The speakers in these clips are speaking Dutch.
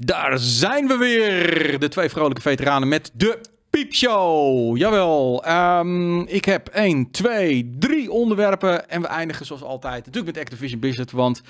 Daar zijn we weer. De twee vrolijke veteranen met de piepshow. Jawel. Ehm, ik heb 1, 2, 3 onderwerpen. En we eindigen zoals altijd natuurlijk met Activision Blizzard. Want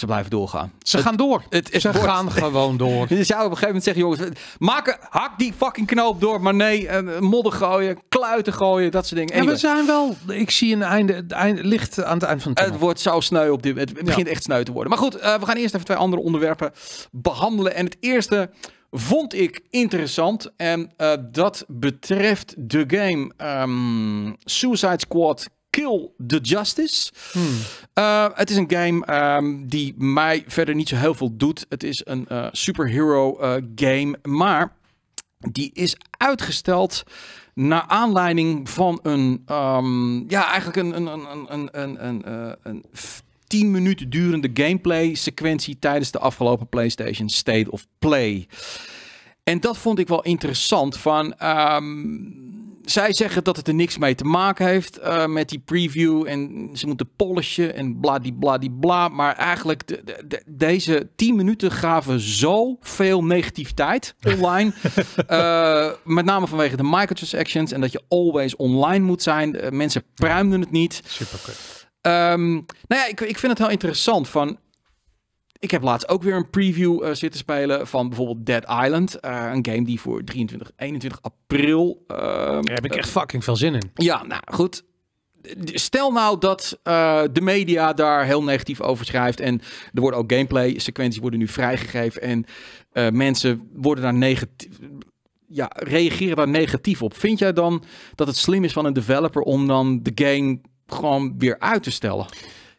ze blijven doorgaan. Ze gaan door. Het, het, ze gaan gewoon door. Je zou op een gegeven moment zeggen, jongens, maak, hak die fucking knoop door. Maar nee, eh, modder gooien, kluiten gooien, dat soort dingen. Anyway. we zijn wel, ik zie een einde, het einde, licht aan het eind van het Het wordt zo sneu op dit Het begint echt sneu te worden. Maar goed, eh, we gaan eerst even twee andere onderwerpen behandelen. En het eerste vond ik interessant. En eh, dat betreft de game ehm, Suicide Squad Kill the Justice. Hmm. Eh, het is een game ehm, die mij verder niet zo heel veel doet. Het is een eh, superhero eh, game, maar die is uitgesteld naar aanleiding van een, ehm, ja, eigenlijk een, een, een, een, een, een, een 10 minuten durende gameplay sequentie tijdens de afgelopen PlayStation State of Play. En dat vond ik wel interessant van. Ehm, zij zeggen dat het er niks mee te maken heeft eh, met die preview. En ze moeten polishen en bladibladibla. Maar eigenlijk, de, deze 10 minuten gaven zoveel negativiteit online. Eh, met name vanwege de microtransactions en dat je always online moet zijn. Eh, mensen pruimden het niet. Super um, ehm, nou ja, ik, ik vind het heel interessant van ik heb laatst ook weer een preview eh, zitten spelen van bijvoorbeeld Dead Island. Eh, een game die voor 23, 21 april... Ehm, daar heb ik eh, echt fucking veel zin in. Ja, nou goed stel nou dat de media daar heel negatief over schrijft. En er worden ook gameplay sequenties worden nu vrijgegeven. En mensen worden daar negatief. Ja, reageren daar negatief op. Vind jij dan dat het slim is van een developer om dan de game gewoon weer uit te stellen?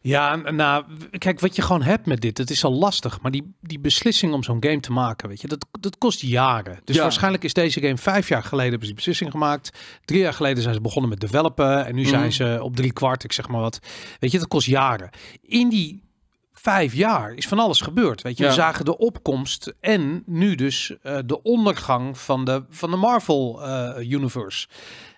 Ja, nou, kijk, wat je gewoon hebt met dit, het is al lastig. Maar die, die beslissing om zo'n game te maken, weet je, dat, dat kost jaren. Dus waarschijnlijk is deze game vijf jaar geleden beslissing gemaakt. Drie jaar geleden zijn ze begonnen met developen. En nu zijn mhm. ze op drie kwart, ik zeg maar wat. Weet je, dat kost jaren. In die vijf jaar is van alles gebeurd. Weet je, ja. we zagen de opkomst en nu dus eh, de ondergang van de, van de Marvel eh, Universe.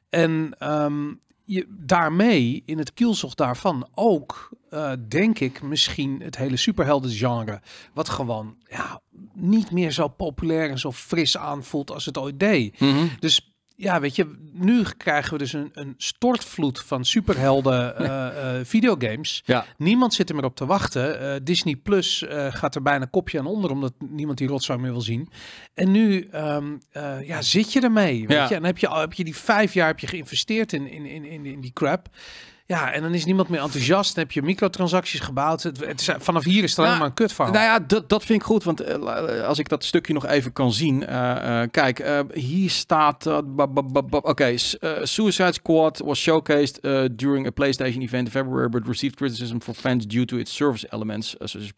En um, je daarmee in het kielzog daarvan ook, eh, denk ik, misschien het hele superheldengenre. Wat gewoon ja, niet meer zo populair en zo fris aanvoelt als het ooit deed. Mhm. Dus ja, weet je, nu krijgen we dus een, een stortvloed van superhelden eh, eh, videogames. Ja. Niemand zit er meer op te wachten. Eh, Disney Plus gaat er bijna kopje aan onder, omdat niemand die rotzooi meer wil zien. En nu ehm, ja, zit je ermee, weet ja. je. En heb je, heb je die vijf jaar heb je geïnvesteerd in, in, in, in die crap. Ja, en dan is niemand meer enthousiast. Dan heb je microtransacties gebouwd. Het, is, vanaf hier is het nou, maar een kut van. Nou ja, dat, dat vind ik goed. Want eh, eh, als ik dat stukje nog even kan zien. Eh, kijk, hier staat... Oké, okay, Suicide Squad was showcased during a PlayStation event in February... but received criticism from fans due to its service elements... such as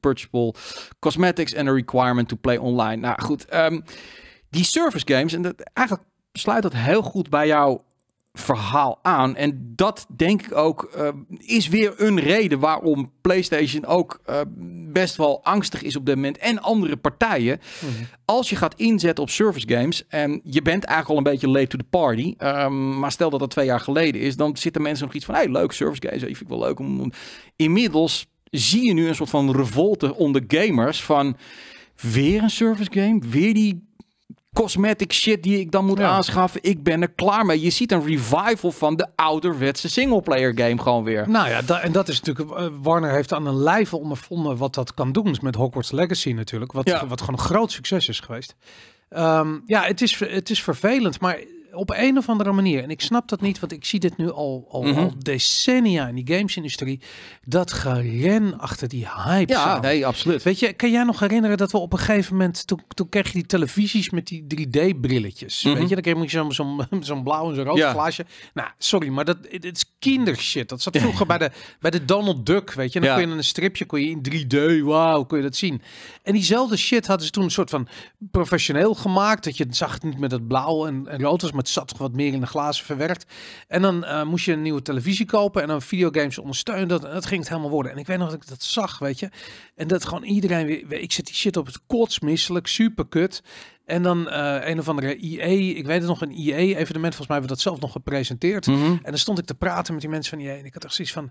purchasable cosmetics and a requirement to play online. Nou goed, ehm, die service games... en dat, eigenlijk sluit dat heel goed bij jou verhaal aan. En dat denk ik ook eh, is weer een reden waarom PlayStation ook eh, best wel angstig is op dit moment. En andere partijen. Mhm. Als je gaat inzetten op service games en je bent eigenlijk al een beetje late to the party. Ehm, maar stel dat dat twee jaar geleden is, dan zitten mensen nog iets van, hey, leuk service games, ik vind wel leuk om... Inmiddels zie je nu een soort van revolte onder gamers van weer een service game, weer die cosmetic shit die ik dan moet ja. aanschaffen. Ik ben er klaar mee. Je ziet een revival van de ouderwetse singleplayer game gewoon weer. Nou ja, en dat is natuurlijk... Eh, Warner heeft aan een lijve ondervonden wat dat kan doen. Dus met Hogwarts Legacy natuurlijk. Wat, wat gewoon een groot succes is geweest. Ehm, ja, het is, het is vervelend, maar op een of andere manier, en ik snap dat niet, want ik zie dit nu al, al, mhm. al decennia in die gamesindustrie, dat geren achter die hype. Ja, nee, absoluut. Weet je, kan jij nog herinneren dat we op een gegeven moment, toen, toen kreeg je die televisies met die 3D-brilletjes. Mhm. Weet je, dan kreeg je zo'n zo'n blauw en zo'n rood ja. glaasje. Nou, sorry, maar dat het is kindershit. Dat zat vroeger bij, de, bij de Donald Duck, weet je. Dan ja. kon je een stripje, kon je in 3D, wauw, kun je dat zien. En diezelfde shit hadden ze toen een soort van professioneel gemaakt, dat je zag het niet met het blauw en, en rood maar het zat toch wat meer in de glazen verwerkt. En dan eh, moest je een nieuwe televisie kopen en dan videogames ondersteunen. Dat, dat ging het helemaal worden. En ik weet nog dat ik dat zag, weet je. En dat gewoon iedereen weer... Ik zit die shit op het kotsmisselijk, super kut. En dan eh, een of andere IE, ik weet het nog, een IE-evenement. Volgens mij hebben we dat zelf nog gepresenteerd. Mhm. En dan stond ik te praten met die mensen van IE. En ik had echt zoiets van...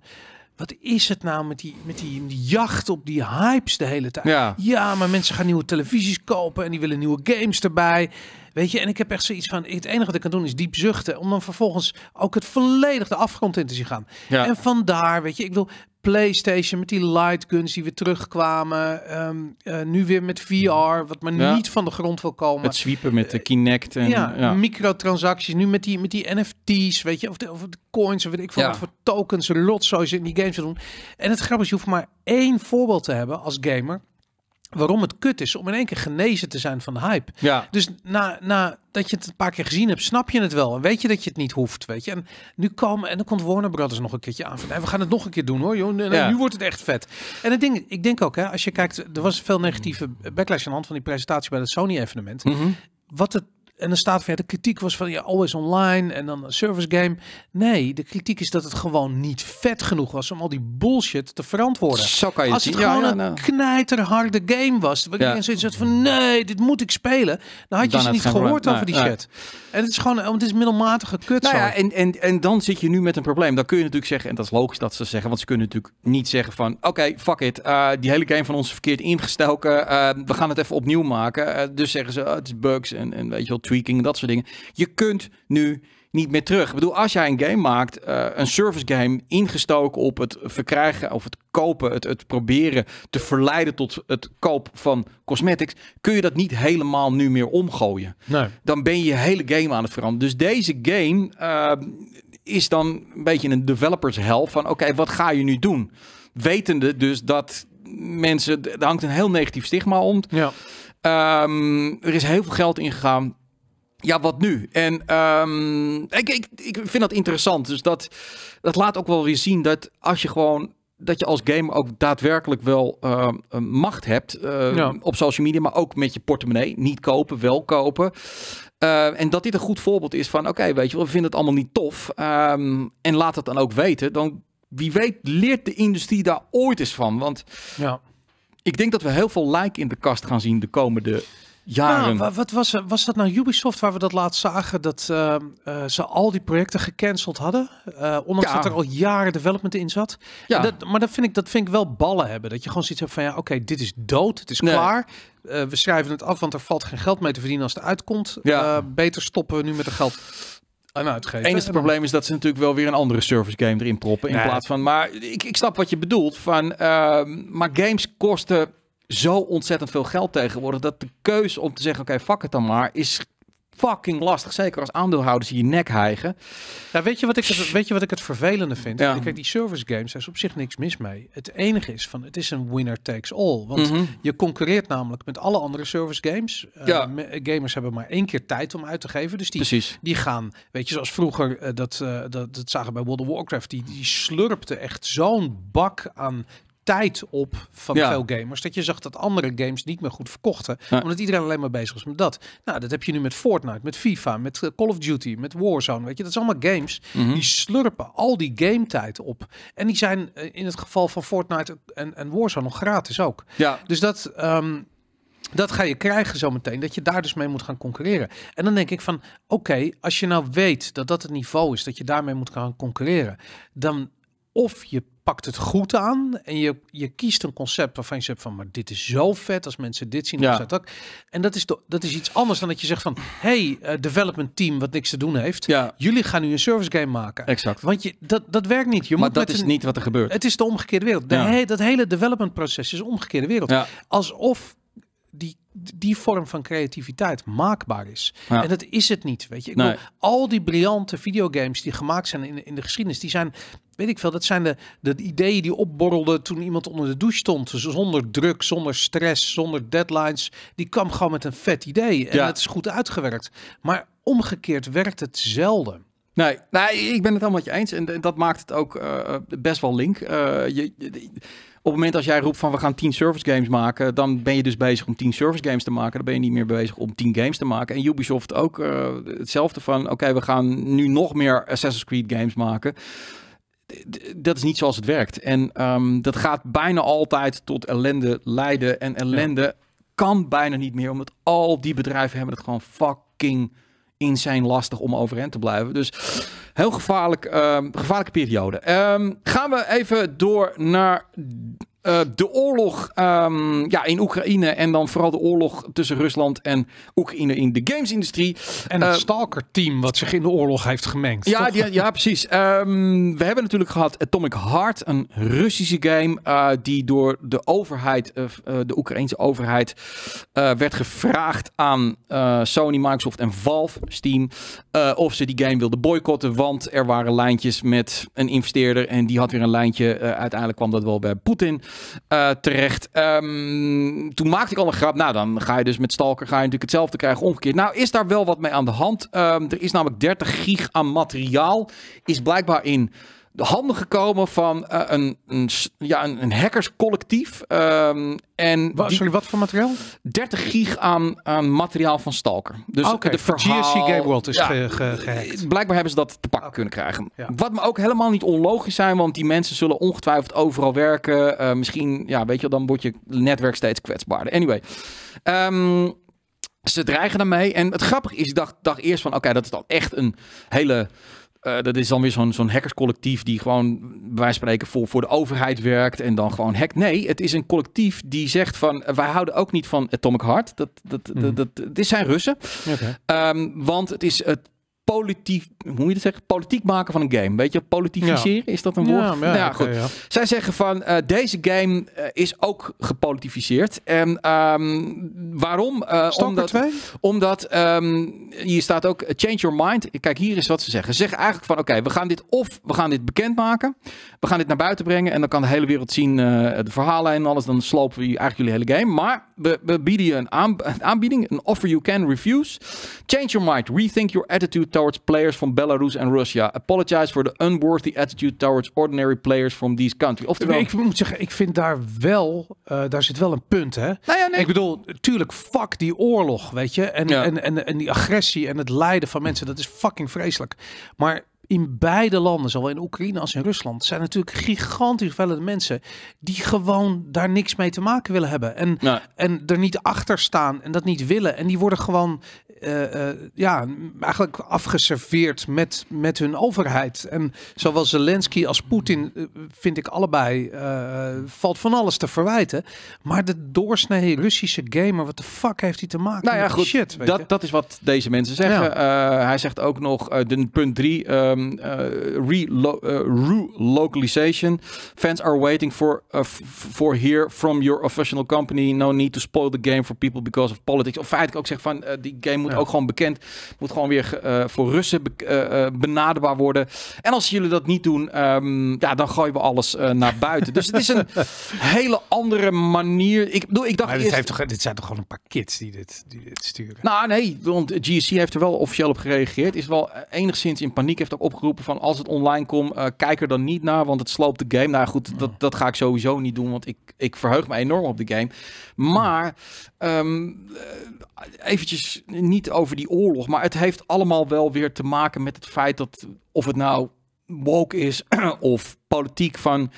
Wat is het nou met die, met die, jacht op die hypes de hele tijd? Ja. ja, maar mensen gaan nieuwe televisies kopen en die willen nieuwe games erbij. Weet je, en ik heb echt zoiets van: het enige wat ik kan doen is diep zuchten. Om dan vervolgens ook het volledig de afgrond in te zien gaan. Ja. En vandaar, weet je, ik wil PlayStation met die light guns die weer terugkwamen. Ehm, eh, nu weer met VR, wat maar niet van de grond wil komen. Het sweepen met de eh, Kinect en ja, microtransacties. Nu met die, met die NFT's, weet je, of de, of de coins, of weet ik veel, ja. voor tokens, rotzooi in die games doen. En het grappige is, je hoeft maar één voorbeeld te hebben als gamer waarom het kut is om in één keer genezen te zijn van de hype. Ja. Dus na, na dat je het een paar keer gezien hebt, snap je het wel. En weet je dat je het niet hoeft, weet je. En nu komen, en dan komt Warner Brothers nog een keertje aan. Van, we gaan het nog een keer doen hoor, joh. Nee, Nu wordt het echt vet. En het ding, ik denk ook, hè, als je kijkt, er was veel negatieve backlash aan de hand van die presentatie bij het Sony-evenement. Mhm. Wat het en dan staat verder, kritiek was van ja, always online en dan een service game. Nee, de kritiek is dat het gewoon niet vet genoeg was om al die bullshit te verantwoorden. Zo kan je Als het gewoon een nou. knijterharde game was, waar ja. mensen zoiets van nee, dit moet ik spelen, dan had je ze niet gehoord over die shit. En het is gewoon, oh, het is middelmatige kut. Nou ja, en, en, en dan zit je nu met een probleem. Dan kun je natuurlijk zeggen, en dat is logisch dat ze zeggen, want ze kunnen natuurlijk niet zeggen van oké, fuck it, eh, die hele game van ons verkeerd ingestoken, eh, we gaan het even opnieuw maken. Eh, dus zeggen ze, oh, het is bugs en, en weet je wat dat soort dingen. Je kunt nu niet meer terug. Ik bedoel, als jij een game maakt, eh, een service game, ingestoken op het verkrijgen of het kopen, het, het proberen te verleiden tot het koop van cosmetics, kun je dat niet helemaal nu meer omgooien. Nee. Dan ben je je hele game aan het veranderen. Dus deze game eh, is dan een beetje een developers hel van oké, wat ga je nu doen? Wetende dus dat mensen, er hangt een heel negatief stigma om. Ja. Ehm, er is heel veel geld ingegaan ja, wat nu? En ehm, ik, ik, ik vind dat interessant. Dus dat, dat laat ook wel weer zien dat als je gewoon dat je als gamer ook daadwerkelijk wel uh, macht hebt ehm, op social media, maar ook met je portemonnee. Niet kopen, wel kopen. en dat dit een goed voorbeeld is van, oké, weet je wel, we vinden het allemaal niet tof. en laat het dan ook weten. Dan, wie weet, leert de industrie daar ooit eens van. Want ja. ik denk dat we heel veel like in de kast gaan zien de komende jaren. Nou, wat was, was dat nou Ubisoft waar we dat laatst zagen? Dat eh, eh, ze al die projecten gecanceld hadden. Uh, ondanks dat er al jaren development in zat. Ja. Dat, maar dat vind, ik, dat vind ik wel ballen hebben. Dat je gewoon zoiets hebt van ja, oké, dit is dood. Het is nee. klaar. we schrijven het af, want er valt geen geld mee te verdienen als het uitkomt. Ja. beter stoppen we nu met het geld aan uitgeven. Enige probleem is dat ze natuurlijk wel weer een andere service game erin proppen. In plaats van, maar ik, ik snap wat je bedoelt. Van, ehm, maar games kosten zo ontzettend veel geld tegenwoordig. Dat de keuze om te zeggen: oké, fuck het dan maar. Is fucking lastig. Zeker als aandeelhouders je nek hijgen. Ja, weet, je wat ik het, weet je wat ik het vervelende vind? Kijk, die service games, daar is op zich niks mis mee. Het enige is van, het is een winner takes all. Want mhm. je concurreert namelijk met alle andere service games. Eh, gamers hebben maar één keer tijd om uit te geven. Dus die, die gaan, weet je, zoals vroeger, eh, dat, eh, dat, dat zagen bij World of Warcraft, die, die slurpte echt zo'n bak aan tijd op van veel gamers. Dat je zag dat andere games niet meer goed verkochten. Omdat iedereen alleen maar bezig was met dat. Nou, dat heb je nu met Fortnite, met FIFA, met eh, Call of Duty, met Warzone. Weet je, dat zijn allemaal games mhm. die slurpen al die game tijd op. En die zijn eh, in het geval van Fortnite en, en Warzone nog gratis ook. Ja. Dus dat. Ehm, dat ga je krijgen zometeen, dat je daar dus mee moet gaan concurreren. En dan denk ik van, oké, als je nou weet dat dat het niveau is, dat je daarmee moet gaan concurreren, dan of je pakt het goed aan en je, je kiest een concept waarvan je zegt van, maar dit is zo vet als mensen dit zien. Ja. Dat. En dat is, dat is iets anders dan dat je zegt van, hey, eh, development team wat niks te doen heeft, ja. jullie gaan nu een service game maken. Exact. Want je, dat, dat werkt niet. Je maar moet dat is niet wat er gebeurt. Het is de omgekeerde wereld. De dat hele development proces is omgekeerde wereld. Alsof die die vorm van creativiteit maakbaar is. En dat is het niet, weet je. Ik bedoel, al die briljante videogames die gemaakt zijn in, in de geschiedenis, die zijn, weet ik veel, dat zijn de, de ideeën die opborrelden toen iemand onder de douche stond. zonder druk, zonder stress, zonder deadlines. Die kwam gewoon met een vet idee en ja. het is goed uitgewerkt. Maar omgekeerd werkt het zelden. Nee, nee, ik ben het allemaal met je eens. En dat maakt het ook eh, eh, best wel link. Eh, je op het moment als jij roept van we gaan 10 service games maken, dan ben je dus bezig om 10 service games te maken. Dan ben je niet meer bezig om 10 games te maken. En Ubisoft ook eh, hetzelfde van oké, we gaan nu nog meer Assassin's Creed games maken dat is niet zoals het werkt. En ehm, dat gaat bijna altijd tot ellende leiden. En ellende kan bijna niet meer, omdat al die bedrijven hebben het gewoon fucking insane lastig om overeind te blijven. Dus heel gevaarlijk, ehm, gevaarlijke periode. Ehm, gaan we even door naar eh, de oorlog ehm, ja, in Oekraïne en dan vooral de oorlog tussen Rusland en Oekraïne in de gamesindustrie. En het eh, Stalker-team wat zich in de oorlog heeft gemengd. Ja, ja precies. Ehm, we hebben natuurlijk gehad Atomic Heart, een Russische game eh, die door de overheid, de Oekraïnse overheid, werd gevraagd aan Sony, Microsoft en Valve, Steam, of ze die game wilden boycotten, want er waren lijntjes met een investeerder en die had weer een lijntje. uiteindelijk kwam dat wel bij Poetin. Eh, terecht. Ehm, toen maakte ik al een grap. Nou, dan ga je dus met Stalker ga je natuurlijk hetzelfde krijgen omgekeerd. Nou, is daar wel wat mee aan de hand. Ehm, er is namelijk 30 gig aan materiaal. Is blijkbaar in de handen gekomen van eh, een, een, ja, een, hackerscollectief. Ehm, en wat, sorry, wat voor materiaal? 30 gig aan, aan materiaal van Stalker. Dus ah, okay, de verhaal, GSC Game World is ja, gehackt. Eh, blijkbaar hebben ze dat te pakken ah, kunnen krijgen. Wat me ook helemaal niet onlogisch zijn, want die mensen zullen ongetwijfeld overal werken. Eh, misschien, ja, weet je, dan wordt je netwerk steeds kwetsbaarder. Anyway. Ehm, ze dreigen daarmee. En het grappige is, ik dacht, dacht eerst van... oké, dat is dan echt een hele eh, dat is dan weer zo'n hackerscollectief die gewoon, bij wijze spreken, voor, voor de overheid werkt en dan gewoon hackt. Nee, het is een collectief die zegt van, eh, wij houden ook niet van Atomic Heart. Dat, dat, mhm. dat, dit zijn Russen. Ehm, want het is het politiek, hoe moet je dat zeggen? Politiek maken van een game. Weet je, politificeren, is dat een woord? Ja, ja, nou goed. Zij zeggen van eh, deze game eh, is ook gepolitificeerd. En ehm, waarom? Uh, omdat omdat um, hier staat ook change your mind. Kijk, hier is wat ze zeggen. Ze zeggen eigenlijk van oké, we gaan dit of we gaan dit bekendmaken. We gaan dit naar buiten brengen en dan kan de hele wereld zien de verhalen en alles. Dan slopen we eigenlijk jullie hele game. Maar we, bieden je een aanbieding, een offer you can refuse. Change your mind, rethink your attitude towards players from Belarus and Russia. Apologize for the unworthy attitude towards ordinary players from these countries. Oftewel... Ik moet zeggen, ik vind daar wel, eh, daar zit wel een punt hè. Nou nee. Ik bedoel, tuurlijk, fuck die oorlog, weet je. En, ja. en, en, en die agressie en het lijden van mensen, dat is fucking vreselijk. Maar in beide landen, zowel in Oekraïne als in Rusland, zijn natuurlijk gigantisch veel mensen die gewoon daar niks mee te maken willen hebben. En, en er niet achter staan en dat niet willen. En die worden gewoon eh, eh, ja, eigenlijk afgeserveerd met, met hun overheid. En zowel Zelensky als Poetin eh, vind ik allebei valt van alles te verwijten. Maar de doorsnee Russische gamer, wat de fuck heeft hij te maken? Nou ja, met goed, shit, weet dat, je? dat is wat deze mensen zeggen. hij zegt ook nog, de punt drie. Ehm, um, relocalization. Fans are waiting for, uh, for here from your official company. No need to spoil the game for people because of politics. Of feitelijk ook zeg van eh, die game moet ook gewoon bekend. Moet gewoon weer voor Russen benaderbaar worden. En als jullie dat niet doen, um, ja, dan gooien we alles naar buiten. dus het is een hele andere manier. Ik, bedoel, ik dacht maar dit, eerst... heeft dit zijn toch gewoon een paar kids die dit, die sturen? Nou nee, want GSC heeft er wel officieel op gereageerd. Is wel enigszins in paniek. Heeft ook op opgeroepen van als het online komt, eh, kijk er dan niet naar, want het sloopt de game. Nou goed, dat, dat ga ik sowieso niet doen, want ik, ik verheug me enorm op de game. Maar um, eventjes niet over die oorlog, maar het heeft allemaal wel weer te maken met het feit dat of het nou woke is of politiek van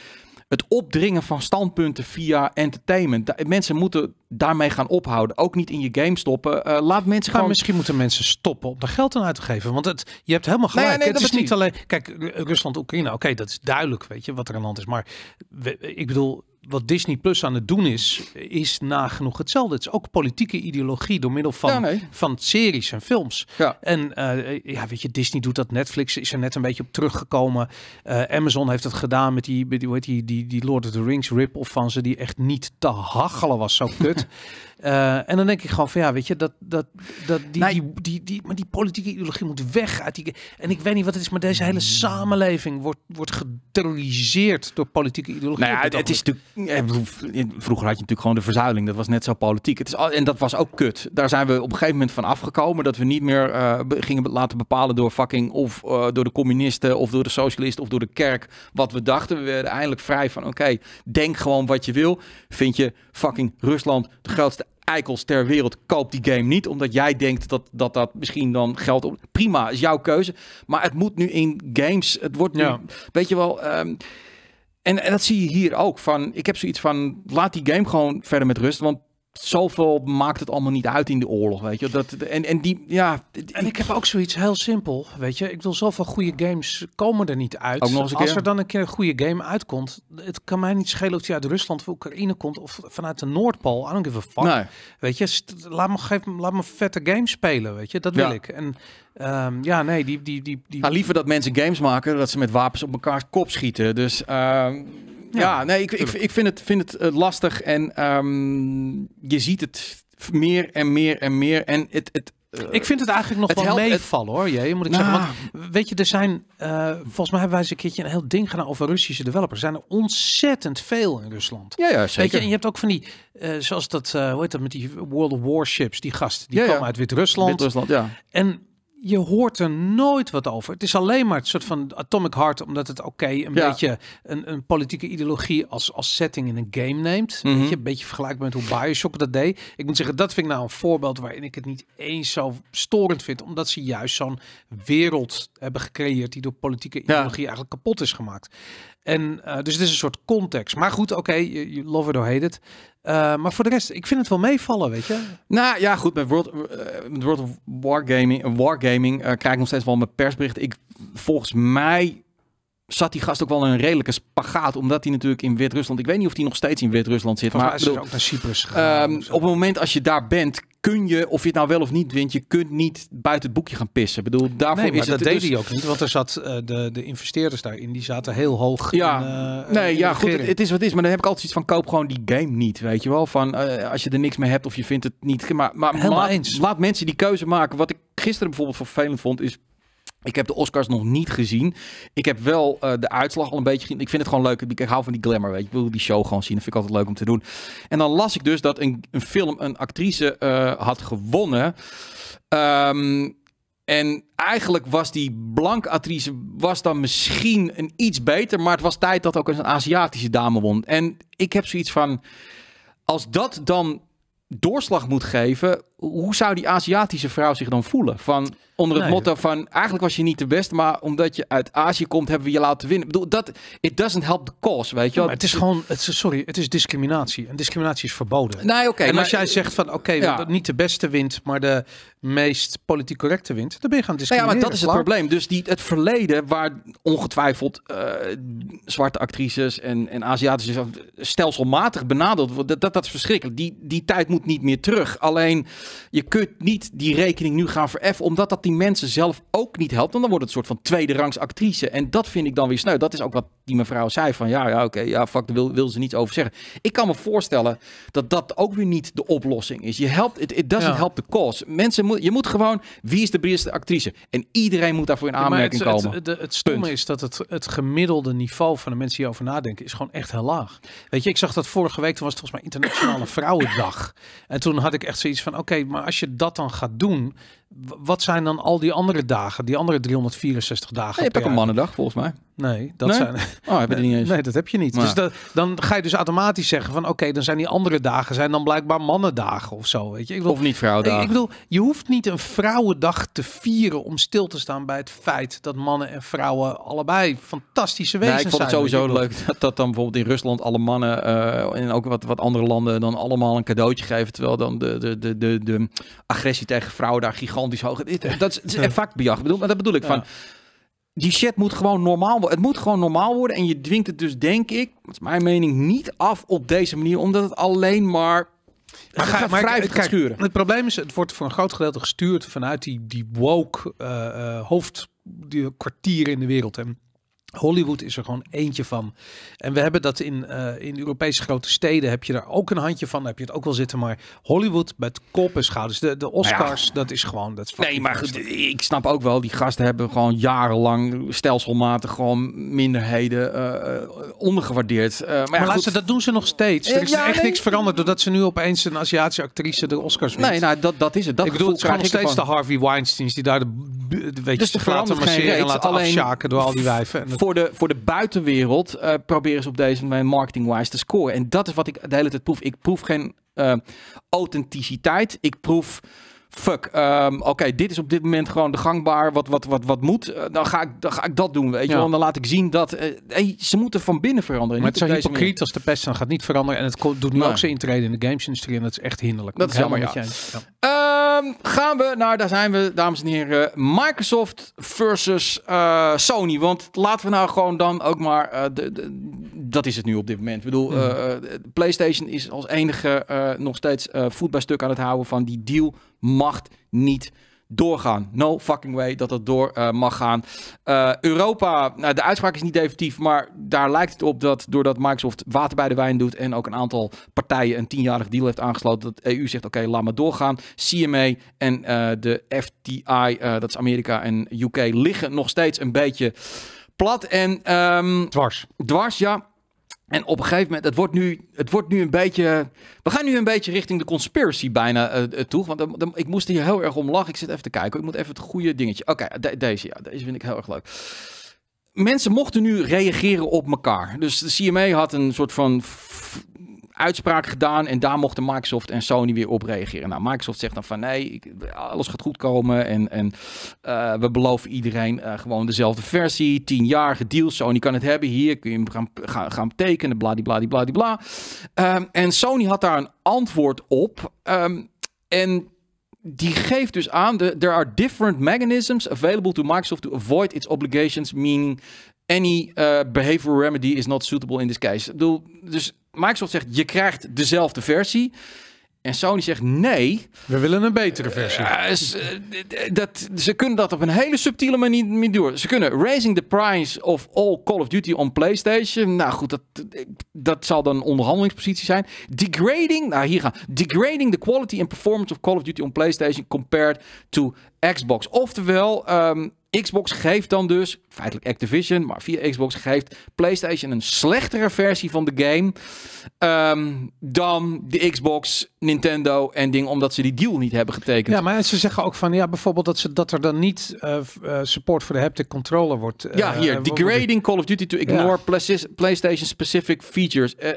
het opdringen van standpunten via entertainment. Da mensen moeten daarmee gaan ophouden. Ook niet in je game stoppen. Eh, laat mensen maar Misschien moeten mensen stoppen om er geld aan uit te geven. Want het, je hebt helemaal gelijk. het is niet alleen... Kijk, Rusland-Oekraïne. Oké, dat is duidelijk, weet je, wat er een land is. Maar we, ik bedoel wat Disney Plus aan het doen is, is nagenoeg hetzelfde. Het is ook politieke ideologie door middel van, van series en films. Ja. En eh, ja, weet je, Disney doet dat. Netflix is er net een beetje op teruggekomen. Eh, Amazon heeft het gedaan met die, die, die, die, die Lord of the Rings rip-off van ze, die echt niet te hachelen was, zo kut. Eh, en dan denk ik gewoon van ja, weet je, dat, dat, dat die, die, die, maar die politieke ideologie moet weg uit die. En ik weet niet wat het is, maar deze hele samenleving wordt, wordt geterroriseerd door politieke ideologie. Nou ja, het, het is natuurlijk Vroeger had je natuurlijk gewoon de verzuiling. Dat was net zo politiek. Het is, en dat was ook kut. Daar zijn we op een gegeven moment van afgekomen. Dat we niet meer eh, gingen laten bepalen door fucking of eh, door de communisten of door de socialisten of door de kerk wat we dachten. We werden eindelijk vrij van oké, denk gewoon wat je wil. Vind je fucking Rusland de grootste eikels ter wereld, koop die game niet. Omdat jij denkt dat dat, dat misschien dan geldt. Prima, is jouw keuze. Maar het moet nu in games. Het wordt nu. Weet je wel. Ehm, en, en, dat zie je hier ook. Van, ik heb zoiets van, laat die game gewoon verder met rust. Want zoveel maakt het allemaal niet uit in de oorlog, weet je. Dat, en, en, die, ja, en ik heb ook zoiets heel simpel, weet je. Ik wil zoveel goede games komen er niet uit. Als keer. er dan een keer een goede game uitkomt, het kan mij niet schelen of die uit Rusland of Oekraïne komt of vanuit de Noordpool. I don't give a fuck. Nee. Weet je, laat me, geef, laat me vette games spelen, weet je. Dat wil ik. En ehm, ja, nee, die... die, die, die... Nou, liever dat mensen games maken, dat ze met wapens op elkaar kop schieten. Dus... Uh... Ja, nee, ik, ik, ik, vind het, vind het eh, lastig en ehm, je ziet het meer en meer en meer. En het, het, eh, ik vind het eigenlijk nog het wel meevallen hoor. Jee, moet ik zeggen. Nou. weet je, er zijn. Eh, volgens mij hebben wij eens een keertje een heel ding gedaan over Russische developers. Er zijn er ontzettend veel in Rusland. Ja, ja zeker. Weet je, en je hebt ook van die. zoals dat. hoe heet dat met die World of Warships? Die gast. Die ja, uit Wit-Rusland. Wit-Rusland, ja. En je hoort er nooit wat over. Het is alleen maar het soort van Atomic Heart, omdat het oké een beetje een, een, politieke ideologie als, als setting in een game neemt. Weet mhm. je, een beetje vergelijkbaar met hoe Bioshock dat deed. Ik moet zeggen, dat vind ik nou een voorbeeld waarin ik het niet eens zo storend vind, omdat ze juist zo'n wereld hebben gecreëerd die door politieke ideologie eigenlijk kapot is gemaakt. En, eh, dus het is een soort context. Maar goed, oké, okay, you love it or hate it. Eh, maar voor de rest, ik vind het wel meevallen, weet je. Nou ja, goed, met World, eh, met World of Wargaming, Wargaming krijg ik nog steeds wel mijn persbericht. Ik, volgens mij zat die gast ook wel in een redelijke spagaat. Omdat hij natuurlijk in Wit-Rusland... Ik weet niet of hij nog steeds in Wit-Rusland zit. maar ook naar Cyprus gegaan, ehm, Op het moment als je daar bent... Kun je, of je het nou wel of niet wint, je kunt niet buiten het boekje gaan pissen. Ik bedoel, daarvoor maar is dat deze deed dus- hij ook niet, want er zat eh, de, de investeerders daarin, die zaten heel hoog. Ja, eh, nee, ja, goed, het, is wat het is, maar dan heb ik altijd iets van koop gewoon die game niet, weet je wel? Van eh, als je er niks mee hebt of je vindt het niet, maar, maar laat, laat mensen die keuze maken. Wat ik gisteren bijvoorbeeld vervelend vond, is ik heb de Oscars nog niet gezien. Ik heb wel eh, de uitslag al een beetje gezien. Ik vind het gewoon leuk. Ik hou van die glamour, weet je. Ik wil die show gewoon zien. Dat vind ik altijd leuk om te doen. En dan las ik dus dat een, een film, een actrice eh, had gewonnen. Ehm, en eigenlijk was die blank actrice was dan misschien een iets beter. Maar het was tijd dat ook een Aziatische dame won. En ik heb zoiets van... Als dat dan doorslag moet geven hoe zou die Aziatische vrouw zich dan voelen? Van onder het motto van eigenlijk was je niet de beste, maar omdat je uit Azië komt, hebben we je laten winnen. Ik bedoel, dat it doesn't help the cause, weet je wel? het is gewoon, het is, sorry, het is discriminatie en discriminatie is verboden. Nee, nou, oké. en als jij zegt van oké, okay, ja. niet de beste wint, maar de meest politiek correcte wint, dan ben je gaan discrimineren. Nou ja, maar dat is het probleem. Dus die, het verleden waar ongetwijfeld uh, zwarte actrices en, en Aziatische eh, stelselmatig benadeld worden, dat, dat, dat is verschrikkelijk. Die, die tijd moet niet meer terug. Alleen je kunt niet die rekening nu gaan vereffen, omdat dat die mensen zelf ook niet helpt. En dan wordt het een soort van tweede rangs actrice. En dat vind ik dan weer sneu. Dat is ook wat die mevrouw zei van ja, ja oké, ja, fuck, daar wil, wil ze niets over zeggen. Ik kan me voorstellen dat dat ook weer niet de oplossing is. Je helpt, it, it doesn't help the cause. Mensen je moet gewoon, wie is de beste actrice? En iedereen moet daarvoor in aanmerking komen. Het, het, stomme Punt. is dat het, het gemiddelde niveau van de mensen die over nadenken is gewoon echt heel laag. Weet je, ik zag dat vorige week, toen was het volgens mij Internationale Vrouwendag. En toen had ik echt zoiets van, oké, maar als je dat dan gaat doen, wat zijn dan al die andere dagen, die andere 364 dagen? Heb je hebt ook een mannendag volgens mij. Nee, dat zijn. Oh, heb je niet eens. Nee, dat heb je niet. Dus dan ga je dus automatisch zeggen van oké, dan zijn die andere dagen zijn dan blijkbaar mannendagen of zo, weet je? Ik of niet vrouwendagen. Ik, bedoel, je hoeft niet een vrouwendag te vieren om stil te staan bij het feit dat mannen en vrouwen allebei fantastische wezens zijn. Nee, ik vond het sowieso leuk dat, dat dan bijvoorbeeld in Rusland alle mannen en eh, ook wat, wat andere landen dan allemaal een cadeautje geven, terwijl dan de, de, de, de, de agressie tegen vrouwen daar gigantisch gigantisch hoog. Dat is, is vakbejag. Bedoel, dat bedoel ik van die shit moet gewoon normaal worden. Het moet gewoon normaal worden. En je dwingt het dus, denk ik, dat is mijn mening, niet af op deze manier. Omdat het alleen maar. Maar, ga, maar kijk, gaat Het probleem is, het wordt voor een groot gedeelte gestuurd vanuit die, die woke uh, in de wereld. En Hollywood is er gewoon eentje van. En we hebben dat in, eh, in Europese grote steden. Heb je daar ook een handje van? heb je het ook wel zitten. Maar Hollywood met kop en schouders. De, de nou Oscars, dat is gewoon. Dat nee, maar ik snap ook wel. Die gasten hebben gewoon jarenlang stelselmatig gewoon minderheden uh, ondergewaardeerd. maar, ja, dat doen ze nog steeds. Er is echt niks veranderd. Doordat ze nu opeens een Aziatische actrice de Oscars wint. Nee, nou, dat, dat is het. Dat ik bedoel, het nog steeds de Harvey Weinsteins die daar de, weet dus je, de gratis masseren en laten afschaken door al die wijven. En voor de, voor de buitenwereld uh, eh, proberen ze op deze manier marketing-wise te scoren. En dat is wat ik de hele tijd proef. Ik proef geen eh, authenticiteit. Ik proef fuck, ehm, oké, dit is op dit moment gewoon de gangbaar, wat, wat, wat, wat moet, eh, dan, ga ik, dan ga ik dat doen, weet je wel. dan laat ik zien dat, hey, ze moeten van binnen veranderen. Maar het hypocriet als de pest dan gaat niet veranderen en het doet nu nee. ook zijn intrede in de games industrie en dat is echt hinderlijk. Dat, is jammer, Ehm, gaan we naar, daar zijn we, dames en heren, Microsoft versus eh, Sony. Want laten we nou gewoon dan ook maar, eh, de, dat is het nu op dit moment. Ik bedoel, mm. PlayStation is als enige nog steeds voet bij stuk aan het houden van die deal mag niet doorgaan. No fucking way dat dat door eh, mag gaan. Eh, Europa, nou, de uitspraak is niet definitief, maar daar lijkt het op dat doordat Microsoft water bij de wijn doet en ook een aantal partijen een tienjarig deal heeft aangesloten, dat EU e zegt: oké, laat maar doorgaan. CMA en eh, de FTI, dat is Amerika en UK, liggen nog steeds een beetje plat en ehm, dwars. Dwars, ja. En op een gegeven moment, het wordt nu, het wordt nu een beetje. We gaan nu een beetje richting de conspiracy bijna eh, eh, toe. Want ik moest hier heel erg om lachen. Ik zit even te kijken. Ik moet even het goede dingetje. Oké, deze. Ja, deze vind ik heel erg leuk. Mensen mochten nu reageren op elkaar. Dus de CMA had een soort van uitspraak gedaan en daar mochten Microsoft en Sony weer op reageren. Nou, Microsoft zegt dan van nee, alles gaat goed komen en, en eh, we beloven iedereen eh, gewoon dezelfde versie, tienjarige deal, Sony kan het hebben, hier kun je hem gaan, gaan, gaan tekenen, bla. Um, ehm, en Sony had daar een antwoord op ehm, en die geeft dus aan, de, there are different mechanisms available to Microsoft to avoid its obligations, meaning any eh, behavioral remedy is not suitable in this case. dus Microsoft zegt, je krijgt dezelfde versie. En Sony zegt nee. We willen een betere versie. ze, eh, dat, ze kunnen dat op een hele subtiele manier niet doen. Ze kunnen raising the price of all Call of Duty on PlayStation. Nou goed, dat, dat zal dan een onderhandelingspositie zijn. Degrading, nou hier gaan. Degrading the quality and performance of Call of Duty on PlayStation compared to Xbox. Oftewel, ehm, Xbox geeft dan dus, feitelijk Activision, maar via Xbox geeft PlayStation een slechtere versie van de game ehm, dan de Xbox, Nintendo en ding, omdat ze die deal niet hebben getekend. Ja, maar ze zeggen ook van ja, bijvoorbeeld dat, ze, dat er dan niet eh, eh, support voor de haptic controller wordt. Eh, ja, hier, degrading Call of Duty to ignore PlayStation specific features, uh,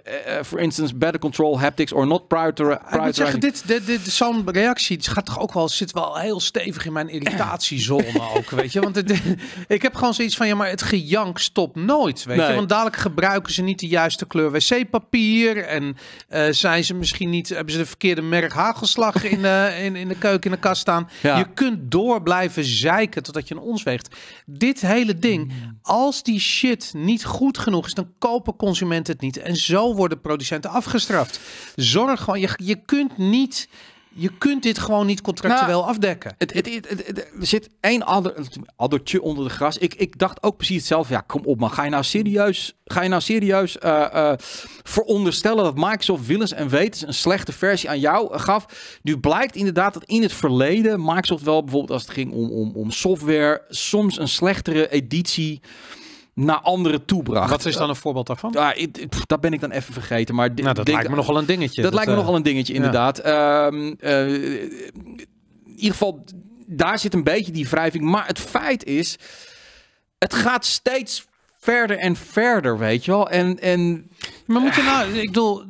for instance, better control haptics or not prior to. Prior Ik moet zeggen, dit, dit, dit zo'n reactie, het gaat toch ook wel zit wel heel stevig in mijn irritatiezone ook, weet je want het, ik heb gewoon zoiets van, ja, maar het gejank stopt nooit, weet je. Want dadelijk gebruiken ze niet de juiste kleur wc-papier. En eh, zijn ze misschien niet, hebben ze de verkeerde merk hagelslag in de, eh, in, in de keuken, in de kast staan. Je kunt door blijven zeiken totdat je een ons weegt. Dit hele ding, mm. als die shit niet goed genoeg is, dan kopen consumenten het niet. En zo worden producenten afgestraft. Zorg gewoon, je, je kunt niet je kunt dit gewoon niet contractueel nou, afdekken. Het, het, er zit één adder, addertje onder de gras. Ik, ik dacht ook precies hetzelfde. Ja, kom op maar Ga je nou serieus, ga je nou serieus eh, eh, veronderstellen dat Microsoft willens en wetens een slechte versie aan jou eh, gaf? Nu blijkt inderdaad dat in het verleden Microsoft wel bijvoorbeeld als het ging om, om, om software soms een slechtere editie naar anderen toebracht. Wat is dan een voorbeeld daarvan? dat ben ik dan even vergeten. Maar nou, dat lijkt me eh, nogal een dingetje. Dat, lijkt me nogal een dingetje, inderdaad. Ehm, eh, in ieder geval, daar zit een beetje die wrijving. Maar het feit is, het gaat steeds verder en verder, weet je wel. En, en... Maar moet je eh. nou, ik bedoel,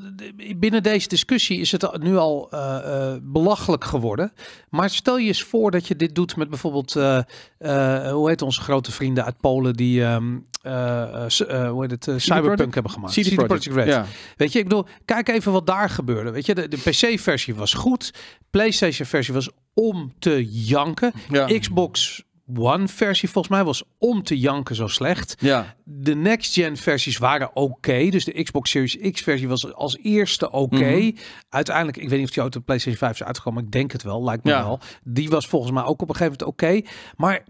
binnen deze discussie is het nu al eh, eh, belachelijk geworden. Maar stel je eens voor dat je dit doet met bijvoorbeeld, hoe heet onze grote vrienden uit Polen die, um, hoe heet het, Cyberpunk hebben gemaakt. CD, CD Red. Ja. Weet je, ik bedoel, kijk even wat daar gebeurde. Weet je, de, PC-versie was goed, PlayStation-versie was om te janken. Xbox One versie volgens mij was om te janken zo slecht. Ja. De next gen versies waren oké. dus de Xbox Series X versie was als eerste oké. Mhm. Uiteindelijk, ik weet niet of die auto PlayStation 5 is uitgekomen. Ik denk het wel, lijkt me wel. Die was volgens mij ook op een gegeven moment oké. Maar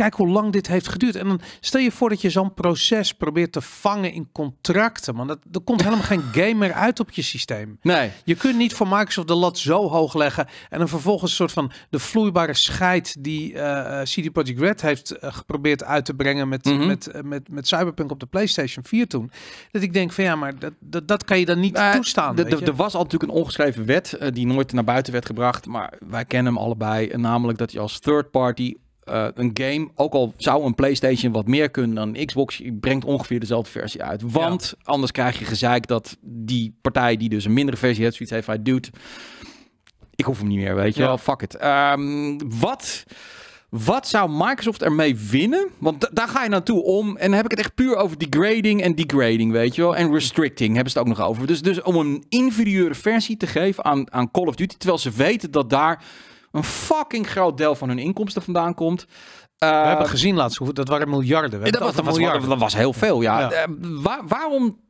Kijk hoe lang dit heeft geduurd. En dan stel je voor dat je zo'n proces probeert te vangen in contracten. Man, dat, er komt helemaal geen game meer uit op je systeem. Nee. Je kunt niet voor Microsoft de lat zo hoog leggen. En dan vervolgens een soort van de vloeibare scheid die uh, eh, eh, CD Projekt Red heeft eh, geprobeerd uit te brengen met, mhm. met, met, met Cyberpunk op de PlayStation 4 toen. Dat ik denk van ja, maar dat, dat, dat kan je dan niet nou, toestaan. Er was al natuurlijk een ongeschreven wet die nooit naar buiten werd gebracht. Maar wij kennen hem allebei. Namelijk dat je als third party eh, een game, ook al zou een PlayStation wat meer kunnen dan Xbox, brengt ongeveer dezelfde versie uit. Want anders krijg je gezeik dat die partij die dus een mindere versie heeft, zoiets heeft, hij doet. Ik hoef hem niet meer, weet je wel. Fuck it. Ehm, wat. Wat zou Microsoft ermee winnen? Want daar ga je naartoe om. En dan heb ik het echt puur over degrading en degrading, weet je wel. En restricting hebben ze het ook nog over. Dus, dus om een inferieure versie te geven aan, aan Call of Duty. Terwijl ze weten dat daar een fucking groot deel van hun inkomsten vandaan komt. we eh, hebben gezien laatst, hoe, dat waren miljarden. Dat was, dat was, heel veel, ja. Eh, waarom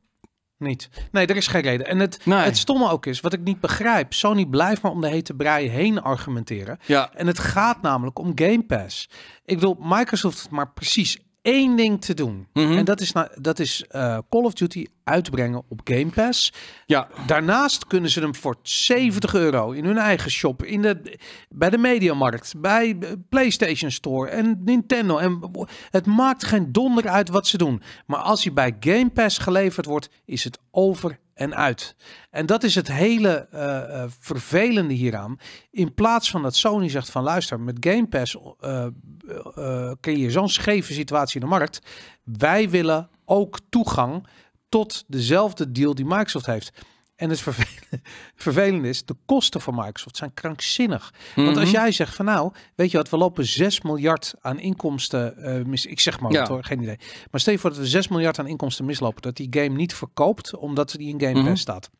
niet? Nee, er is geen reden. En het, het stomme ook is, wat ik niet begrijp, Sony blijft maar om de hete brei heen argumenteren. Ja. En het gaat namelijk om Game Pass. Ik wil Microsoft maar precies één ding te doen. Mhm. En dat is, nou, dat is eh, Call of Duty uitbrengen op Game Pass. Ja. Daarnaast kunnen ze hem voor 70 euro in hun eigen shop, in de, bij de Mediamarkt, bij PlayStation Store en Nintendo. En het maakt geen donder uit wat ze doen. Maar als hij bij Game Pass geleverd wordt, is het over en uit. En dat is het hele eh, eh, vervelende hieraan. In plaats van dat Sony zegt van luister, met Game Pass uh, je zo'n scheve situatie in de markt. Wij willen ook toegang tot dezelfde deal die Microsoft heeft. En het vervelende, is, de kosten van Microsoft zijn krankzinnig. Want als mhm. jij zegt van nou, weet je wat, we lopen 6 miljard aan inkomsten uh, mis. Ik zeg maar hoor, geen idee. Maar stel je voor dat we 6 miljard aan inkomsten mislopen. Dat die game niet verkoopt omdat die in Game mm staat.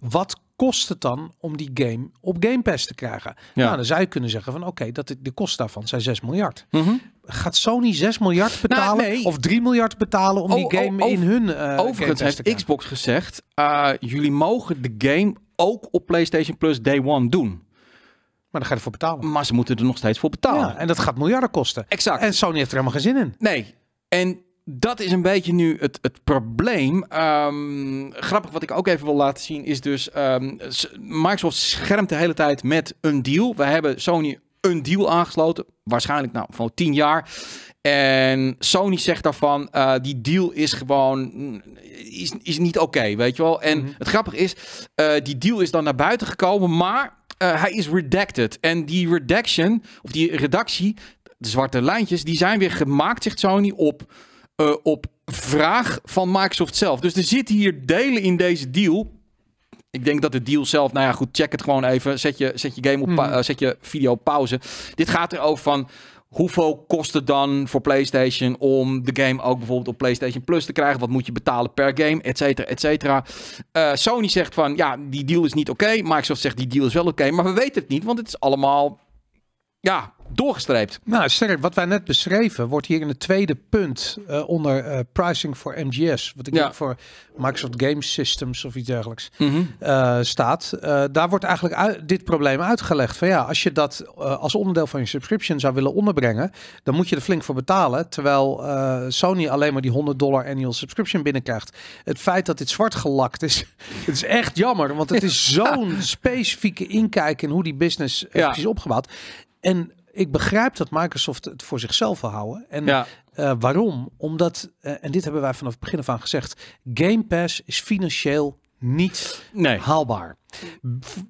Wat kost het dan om die game op Game Pass te krijgen? Ja. Nou, dan zou je kunnen zeggen van oké, okay, dat de kosten daarvan zijn 6 miljard. Mhm. Gaat Sony 6 miljard nou, betalen of 3 miljard betalen om die game in hun Overigens eh, heeft Xbox gezegd, eh, jullie mogen de game ook op PlayStation Plus Day One doen. Maar dan ga je ervoor betalen. Maar ze moeten er nog steeds voor betalen. Ja, en dat gaat miljarden kosten. Exact. En Sony heeft er helemaal geen zin in. Nee. En dat is een beetje nu het, het probleem. Ehm, grappig wat ik ook even wil laten zien is dus... Ehm, Microsoft schermt de hele tijd met een deal. We hebben Sony een deal aangesloten. Waarschijnlijk nou, van 10 jaar. En Sony zegt daarvan, eh, die deal is gewoon mm, is, is niet oké, weet je wel. En mhm. het grappige is, eh, die deal is dan naar buiten gekomen, maar eh, hij is redacted. En die redaction, of die redactie, de zwarte lijntjes, die zijn weer gemaakt, zegt Sony, op eh, op vraag van Microsoft zelf. Dus er zitten hier delen in deze deal. Ik denk dat de deal zelf, nou ja, goed, check het gewoon even. Zet je, zet je game op, hmm. eh, zet je video op pauze. Dit gaat erover van hoeveel kost het dan voor PlayStation om de game ook bijvoorbeeld op PlayStation Plus te krijgen? Wat moet je betalen per game, et cetera, et cetera. Eh, Sony zegt van ja, die deal is niet oké. Microsoft zegt die deal is wel oké, maar we weten het niet, want het is allemaal ja, doorgestreept. Nou, sterk. Wat wij net beschreven wordt hier in het tweede punt eh, onder eh, pricing voor MGS, wat ik ja. denk voor Microsoft Game Systems of iets dergelijks mhm. eh, staat. daar wordt eigenlijk uit, dit probleem uitgelegd. Van ja, als je dat als onderdeel van je subscription zou willen onderbrengen, dan moet je er flink voor betalen. Terwijl Sony alleen maar die 100 dollar annual subscription binnenkrijgt. Het feit dat dit zwart gelakt is, het is echt jammer, want het is zo'n specifieke inkijk in hoe die business is opgebouwd. En ik begrijp dat Microsoft het voor zichzelf wil houden. En eh, waarom? Omdat, eh, en dit hebben wij vanaf het begin af aan gezegd, Game Pass is financieel niet haalbaar.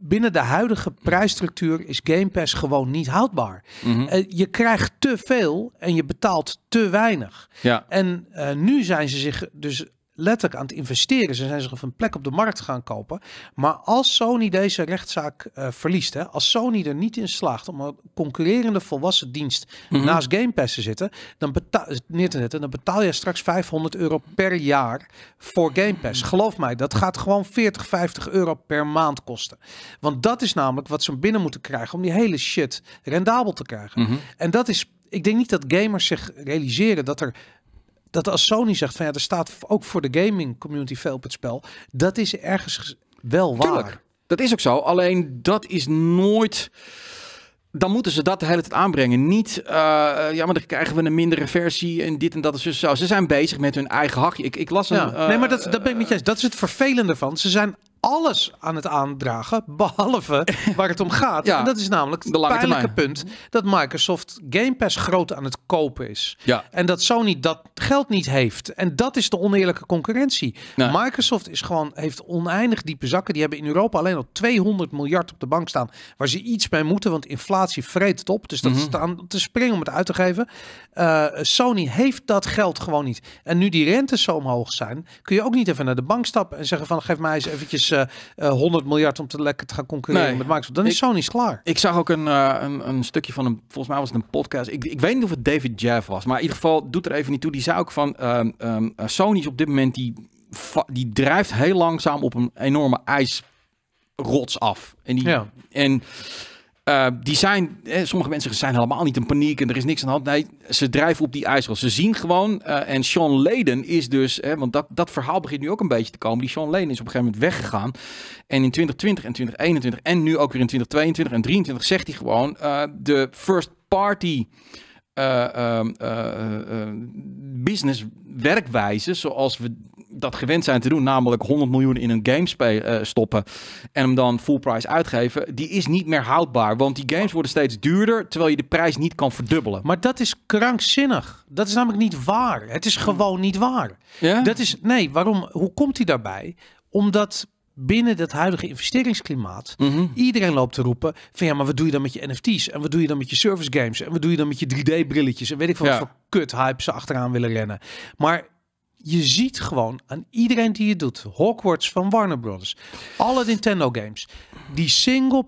Binnen de huidige prijsstructuur is Game Pass gewoon niet houdbaar. Mhm. Eh, je krijgt te veel en je betaalt te weinig. Ja. En nu zijn ze zich dus letterlijk aan het investeren. Ze zijn zich een plek op de markt gaan kopen. Maar als Sony deze rechtszaak eh, verliest, hè, als Sony er niet in slaagt om een concurrerende volwassen dienst mhm. naast Game Pass te zitten, dan betaal, neer te zetten, dan betaal je straks 500 euro per jaar voor Game Pass. Mhm. Geloof mij, dat gaat gewoon 40, 50 euro per maand kosten. Want dat is namelijk wat ze binnen moeten krijgen om die hele shit rendabel te krijgen. Mhm. En dat is ik denk niet dat gamers zich realiseren dat er dat als Sony zegt van ja, er staat ook voor de gaming community veel op het spel, dat is ergens wel waar. Tuurlijk, dat is ook zo. Alleen dat is nooit dan moeten ze dat de hele tijd aanbrengen. Niet, eh, ja, maar dan krijgen we een mindere versie en dit en dat. En zo. Ze zijn bezig met hun eigen hakje. Ik, ik las een, nee, maar dat, eh, dat ben ik met Dat is het vervelende van. Ze zijn alles aan het aandragen, behalve waar het om gaat. ja, en dat is namelijk het pijnlijke punt dat Microsoft Game Pass groot aan het kopen is. Ja. En dat Sony dat geld niet heeft. En dat is de oneerlijke concurrentie. Microsoft is gewoon, heeft oneindig diepe zakken. Die hebben in Europa alleen al 200 miljard op de bank staan waar ze iets mee moeten, want inflatie vreet het op. Dus dat staan mhm. te springen om het uit te geven. Eh, Sony heeft dat geld gewoon niet. En nu die rentes zo omhoog zijn, kun je ook niet even naar de bank stappen en zeggen van geef mij eens eventjes 100 eh, eh, miljard om te lekker te gaan concurreren met Microsoft. Dan is Sony's klaar. Ik zag ook een, eh, een, een, stukje van een, volgens mij was het een podcast. Ik, ik weet niet of het David Jeff was, maar in ieder geval doet er even niet toe. Die zei ook van um, Sony op dit moment die, die drijft heel langzaam op een enorme ijsrots af. En die ja. en eh, die zijn, eh, sommige mensen zijn helemaal niet in paniek en er is niks aan de hand. Nee, ze drijven op die ijsrol. Ze zien gewoon, eh, en Sean Laden is dus, want dat, dat verhaal begint nu ook een beetje te komen. Die Sean Laden is op een gegeven moment weggegaan. En in 2020 en 2021 en nu ook weer in 2022 en 2023 zegt hij gewoon, de first party... Ehm, business werkwijze zoals we dat gewend zijn te doen, namelijk 100 miljoen in een game eh, stoppen en hem dan full price uitgeven, die is niet meer houdbaar. Want die games worden steeds duurder, terwijl je de prijs niet kan verdubbelen. Maar dat is krankzinnig. Dat is namelijk niet waar. Het is gewoon niet waar. Ja? Dat is, nee, waarom, hoe komt hij daarbij? Omdat binnen dat huidige investeringsklimaat mhm. iedereen loopt te roepen van ja, maar wat doe je dan met je NFT's en wat doe je dan met je service games en wat doe je dan met je 3D brilletjes en weet ik veel wat voor kut hype ze achteraan willen rennen. Maar je ziet gewoon aan iedereen die het doet. Hogwarts van Warner Brothers. Alle Nintendo games. Die single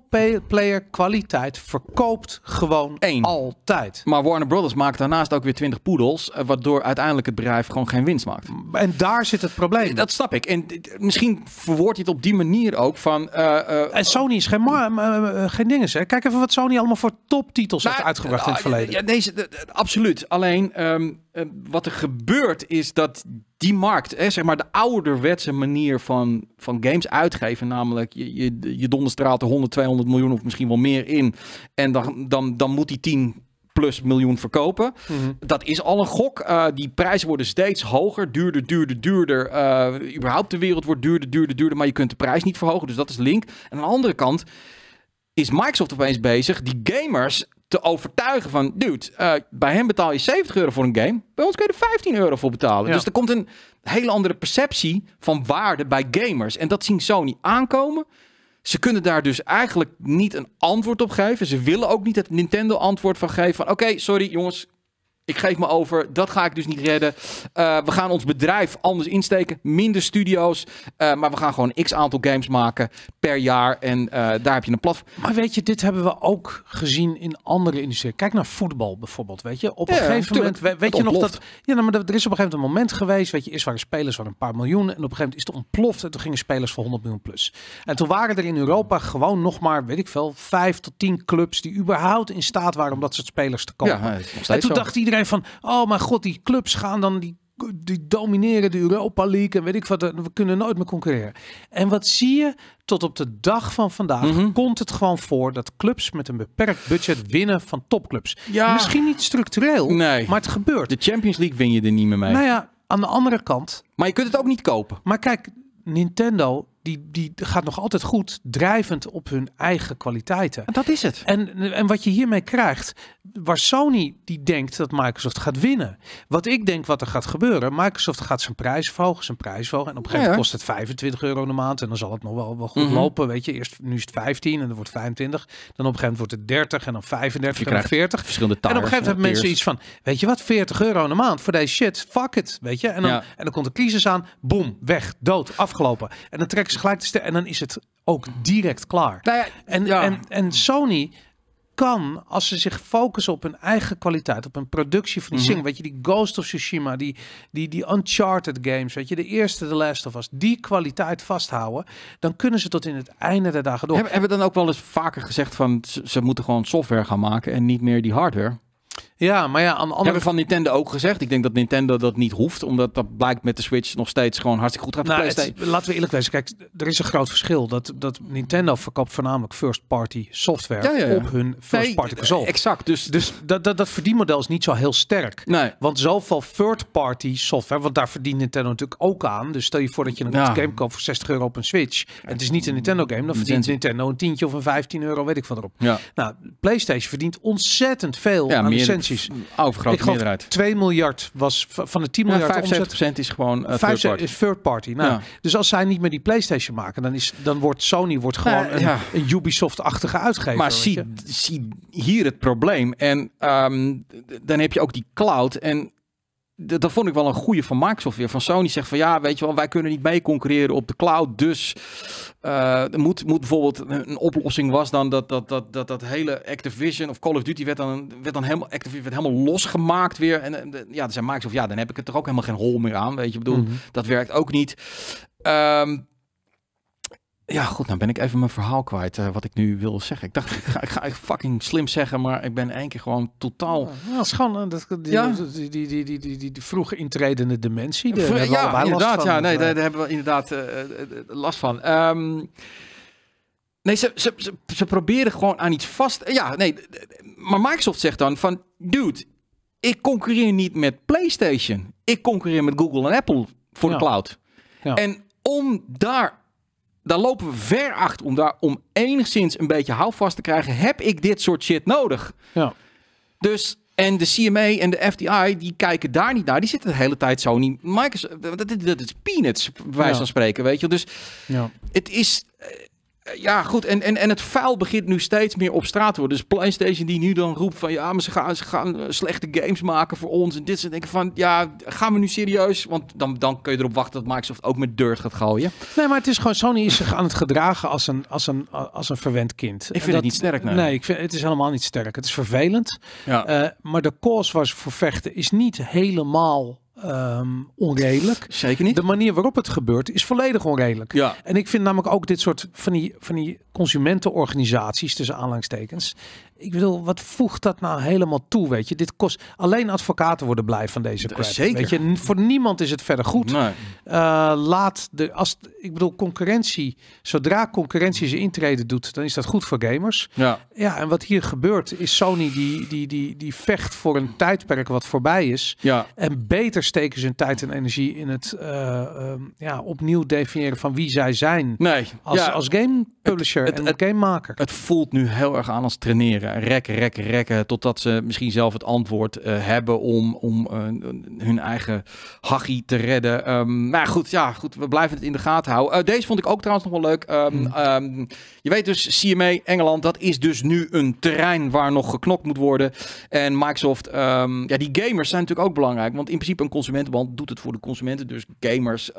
player kwaliteit verkoopt gewoon Eén. altijd. Maar Warner Brothers maakt daarnaast ook weer 20 poedels. Eh, waardoor uiteindelijk het bedrijf gewoon geen winst maakt. En daar zit het probleem. Dat snap ik. En misschien verwoordt hij het op die manier ook van... Eh, eh, en Sony is geen, uh, geen dingen. Hè. Kijk even wat Sony allemaal voor toptitels nou, heeft uitgebracht in het verleden. Ja, deze, absoluut. Alleen... Ehm, eh, wat er gebeurt is dat die markt, hè, zeg maar de ouderwetse manier van, van games uitgeven, namelijk je, je, je donderstraalt er 100, 200 miljoen of misschien wel meer in en dan, dan, dan moet die 10 plus miljoen verkopen. Mhm. Dat is al een gok. Eh, die prijzen worden steeds hoger, duurder, duurder, duurder. Eh, überhaupt de wereld wordt duurder, duurder, duurder, maar je kunt de prijs niet verhogen, dus dat is link. En aan de andere kant is Microsoft opeens bezig die gamers te overtuigen van... Dude, eh, bij hem betaal je 70 euro voor een game. Bij ons kun je 15 euro voor betalen. Dus er komt een hele andere perceptie van waarde bij gamers. En dat zien Sony aankomen. Ze kunnen daar dus eigenlijk niet een antwoord op geven. Ze willen ook niet het Nintendo antwoord van geven van... Oké, sorry jongens, ik geef me over, dat ga ik dus niet redden. Eh, we gaan ons bedrijf anders insteken, minder studio's. Eh, maar we gaan gewoon x aantal games maken per jaar. En eh, daar heb je een platform. Maar weet je, dit hebben we ook gezien in andere industrieën. Kijk naar voetbal bijvoorbeeld, weet je. Op een gegeven moment, weet, je nog dat... Ja, nou, maar er is op een gegeven moment geweest, weet je, eerst waren spelers van een paar miljoen. En op een gegeven moment is het ontploft en toen gingen spelers voor 100 miljoen plus. En toen waren er in Europa gewoon nog maar, weet ik veel, vijf tot tien clubs die überhaupt in staat waren om dat soort spelers te komen. en toen dacht iedereen van, oh mijn god, die clubs gaan dan, die, die domineren de Europa League en weet ik wat, we kunnen nooit meer concurreren. En wat zie je? Tot op de dag van vandaag mhm. komt het gewoon voor dat clubs met een beperkt budget winnen van topclubs. Ja. Misschien niet structureel, nee. maar het gebeurt. De Champions League win je er niet meer mee. Nou ja, aan de andere kant. Maar je kunt het ook niet kopen. Maar kijk, Nintendo die, die gaat nog altijd goed, drijvend op hun eigen kwaliteiten. Dat is het. En, en wat je hiermee krijgt, waar Sony die denkt dat Microsoft gaat winnen. Wat ik denk wat er gaat gebeuren, Microsoft gaat zijn prijs verhogen, zijn prijs volgen En op een gegeven moment kost het 25 euro de maand en dan zal het nog wel, wel goed mhm. lopen. Weet je, eerst nu is het 15 en dan wordt 25. Dan op een gegeven moment wordt het 30 en dan 35 en dan 40. Verschillende taars, en op een gegeven moment hebben mensen iets van, weet je wat, 40 euro de maand voor deze shit, fuck it, weet je. En dan, en dan komt de crisis aan, boom, weg, dood, afgelopen. En dan trekt gelijk te En dan is het ook direct klaar. Nou ja, en, ja. en, en Sony kan, als ze zich focussen op hun eigen kwaliteit, op een productie van die mm weet je, die Ghost of Tsushima, die, die, die Uncharted games, weet je, de eerste, de Last of Us, die kwaliteit vasthouden, dan kunnen ze tot in het einde der dagen door. Hebben, hebben we dan ook wel eens vaker gezegd van, ze moeten gewoon software gaan maken en niet meer die hardware? Ja, maar ja, aan andere... van Nintendo ook gezegd. Ik denk dat Nintendo dat niet hoeft, omdat dat blijkt met de Switch nog steeds gewoon hartstikke goed gaat. Nou, laten we eerlijk zijn. Kijk, er is een groot verschil. Dat, dat Nintendo verkoopt voornamelijk first-party software op hun first-party console. Exact. Dus, dus dat, dat, dat verdienmodel is niet zo heel sterk. Want zoveel third-party software, want daar verdient Nintendo natuurlijk ook aan. Dus stel je voor dat je een game koopt voor 60 euro op een Switch. En het is niet een Nintendo game, dan verdient Nintendo een tientje of een 15 euro, weet ik van erop. Ja. Nou, PlayStation verdient ontzettend veel aan licenties precies. Overgrote meerderheid. 2 miljard was van de 10 miljard 75 omzet. is gewoon uh, third party. Is third party. Nou, Dus als zij niet meer die PlayStation maken, dan, is, dan wordt Sony wordt nou, gewoon een, een Ubisoft-achtige uitgever. Maar zie, zie, hier het probleem. En ehm, dan heb je ook die cloud. En dat vond ik wel een goede van Microsoft weer. Van Sony zegt van ja, weet je wel, wij kunnen niet mee concurreren op de cloud. Dus uh, moet, moet bijvoorbeeld een oplossing was dan dat dat, dat, dat, dat hele Activision of Call of Duty werd dan, werd dan helemaal, Activision werd helemaal losgemaakt weer. En ja, dan zijn Microsoft, ja, dan heb ik het toch ook helemaal geen hol meer aan. Weet je, ik bedoel, mhm. dat werkt ook niet. Ehm, ja, goed, nou ben ik even mijn verhaal kwijt, eh, wat ik nu wil zeggen. Ik dacht, ik ga, ik fucking slim zeggen, maar ik ben één keer gewoon totaal... Ja, dat, eh, die, die, die, die, die, die, die vroeg intredende dementie, de ja, inderdaad, van, Ja, nee, eh. daar, hebben we inderdaad last van. Ehm, nee, ze, ze, ze, ze, proberen gewoon aan iets vast... Ja, nee, maar Microsoft zegt dan van, dude, ik concurreer niet met PlayStation. Ik concurreer met Google en Apple voor de cloud. Ja. En om daar daar lopen we ver achter om daar om enigszins een beetje houvast te krijgen. Heb ik dit soort shit nodig? Ja. Dus en de CMA en de FDI, die kijken daar niet naar. Die zitten de hele tijd zo niet. Microsoft, dat, is peanuts, bij wijze van spreken, weet je. Dus ja. het is eh, eh, ja, goed. En, en, en het vuil begint nu steeds meer op straat te worden. Dus PlayStation die nu dan roept van... ja, maar ze gaan, ze gaan eh, slechte games maken voor ons. En dit ze denken van... ja, gaan we nu serieus? Want dan, dan kun je erop wachten dat Microsoft ook met deur gaat gooien. Nee, maar het is gewoon... Sony is zich aan het gedragen als een, als een, als een verwend kind. Ik vind dat, het niet sterk, nee. nee. ik vind, het is helemaal niet sterk. Het is vervelend. Ja. Eh, maar de cause waar ze voor vechten is niet helemaal Ehm, onredelijk. Zeker niet. De manier waarop het gebeurt is volledig onredelijk. Ja. En ik vind namelijk ook dit soort van die, van die consumentenorganisaties, tussen aanhalingstekens, ik bedoel, wat voegt dat nou helemaal toe, weet je? Dit kost... Alleen advocaten worden blij van deze crap. Zeker. Weet je? Voor niemand is het verder goed. Eh, laat de... Als, ik bedoel, concurrentie... Zodra concurrentie ze intrede doet, dan is dat goed voor gamers. Ja. Ja, en wat hier gebeurt, is Sony die, die, die, die vecht voor een tijdperk wat voorbij is. Ja. En beter steken ze hun tijd en energie in het eh, ehm, ja, opnieuw definiëren van wie zij zijn. Nee. Als, als game publisher en het, gamemaker. Het voelt nu heel erg aan als traineren rekken, rekken, rekken. Totdat ze misschien zelf het antwoord eh, hebben om, om eh, hun eigen hachie te redden. Ehm, maar goed, ja, goed, we blijven het in de gaten houden. Eh, deze vond ik ook trouwens nog wel leuk. Ehm, hmm. ehm, je weet dus, CMA Engeland, dat is dus nu een terrein waar nog geknokt moet worden. En Microsoft, ja, die gamers zijn natuurlijk ook belangrijk. Want in principe een consumentenband doet het voor de consumenten. Dus gamers,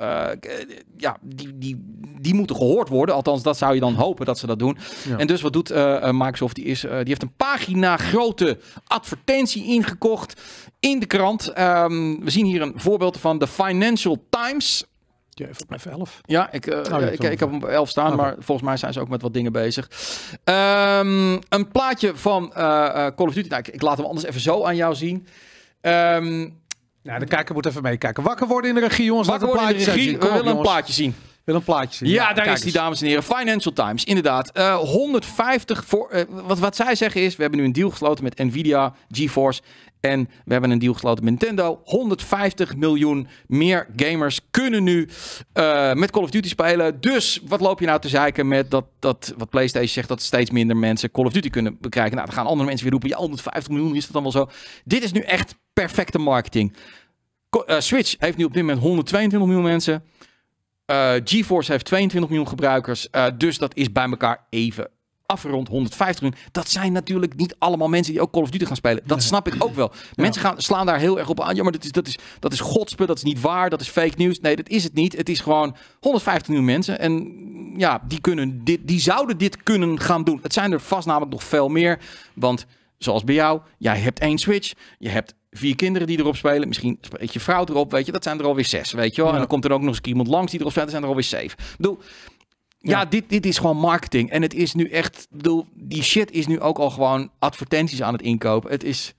ja, die, die, die moeten gehoord worden. Althans, dat zou je dan hopen dat ze dat doen. En dus wat doet Microsoft? Die, is, die heeft een pagina grote advertentie ingekocht in de krant. Ehm, we zien hier een voorbeeld van de Financial Times. Je heeft op 11. Ja, ik, eh, oh, ik, ik, heb hem op 11 staan, oh. maar volgens mij zijn ze ook met wat dingen bezig. Ehm, een plaatje van uh, Call of Duty. Nou, ik, laat hem anders even zo aan jou zien. Ehm, nou, de kijker moet even meekijken. Wakker worden in de regie, jongens. Wakker worden in de regie. We willen een plaatje zien wil een plaatje zien. Ja, nou, daar is die, dames en heren. Financial Times, inderdaad. 150 eh, voor. Eh, wat, wat zij zeggen is: we hebben nu een deal gesloten met Nvidia, GeForce. En we hebben een deal gesloten met Nintendo. 150 miljoen meer gamers kunnen nu eh, met Call of Duty spelen. Dus wat loop je nou te zeiken met dat, dat wat PlayStation zegt dat steeds minder mensen Call of Duty kunnen bekijken? Nou, dan gaan andere mensen weer roepen: ja, 150 miljoen is dat dan wel zo. Dit is nu echt perfecte marketing. Switch heeft nu op dit moment 122 miljoen mensen. Eh, GeForce heeft 22 miljoen gebruikers. Eh, dus dat is bij elkaar even afgerond 150 miljoen. Dat zijn natuurlijk niet allemaal mensen die ook Call of Duty gaan spelen. Dat snap ik ook wel. Mensen gaan, slaan daar heel erg op aan. Ja, maar dat is, dat is, dat is godspe, dat is niet waar, dat is fake nieuws. Nee, dat is het niet. Het is gewoon 150 miljoen mensen. En ja, die, kunnen dit, die zouden dit kunnen gaan doen. Het zijn er vast namelijk nog veel meer. Want Zoals bij jou, jij hebt één Switch, je hebt vier kinderen die erop spelen. Misschien spreekt je vrouw erop, weet je. Dat zijn er alweer zes, weet je wel. En dan komt er ook nog eens iemand langs die erop staat. Dan zijn er alweer zeven. Doe. Ja, dit, dit is gewoon marketing. En het is nu echt, bedoel, die shit is nu ook al gewoon advertenties aan het inkopen. Het is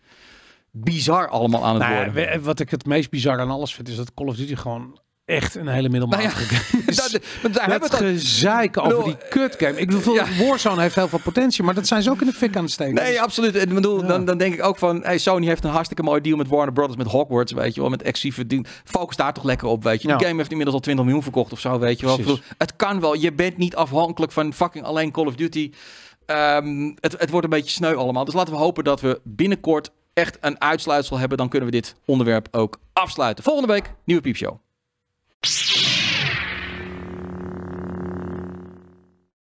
bizar allemaal aan het nou, worden. Wat ik het meest bizar aan alles vind, is dat Call of Duty gewoon echt een hele middelmatige nou game. Het dus hebben we gezeiken over bedoel, die game. Ik bedoel, eh, ja. Warzone heeft heel veel potentie, maar dat zijn ze ook in de fik aan het steken. Nee, absoluut. Ik bedoel, dan, dan denk ik ook van, Sony heeft een hartstikke mooi deal met Warner Brothers, met Hogwarts, weet je wel, met exclusieve dien. Focus daar toch lekker op, weet je. Die game heeft inmiddels al 20 miljoen verkocht of zo, weet je wel. het kan wel. Je bent niet afhankelijk van fucking alleen Call of Duty. Ehm, het, het wordt een beetje sneu allemaal. Dus laten we hopen dat we binnenkort echt een uitsluitsel hebben. Dan kunnen we dit onderwerp ook afsluiten. Volgende week, nieuwe Piepshow. Psst.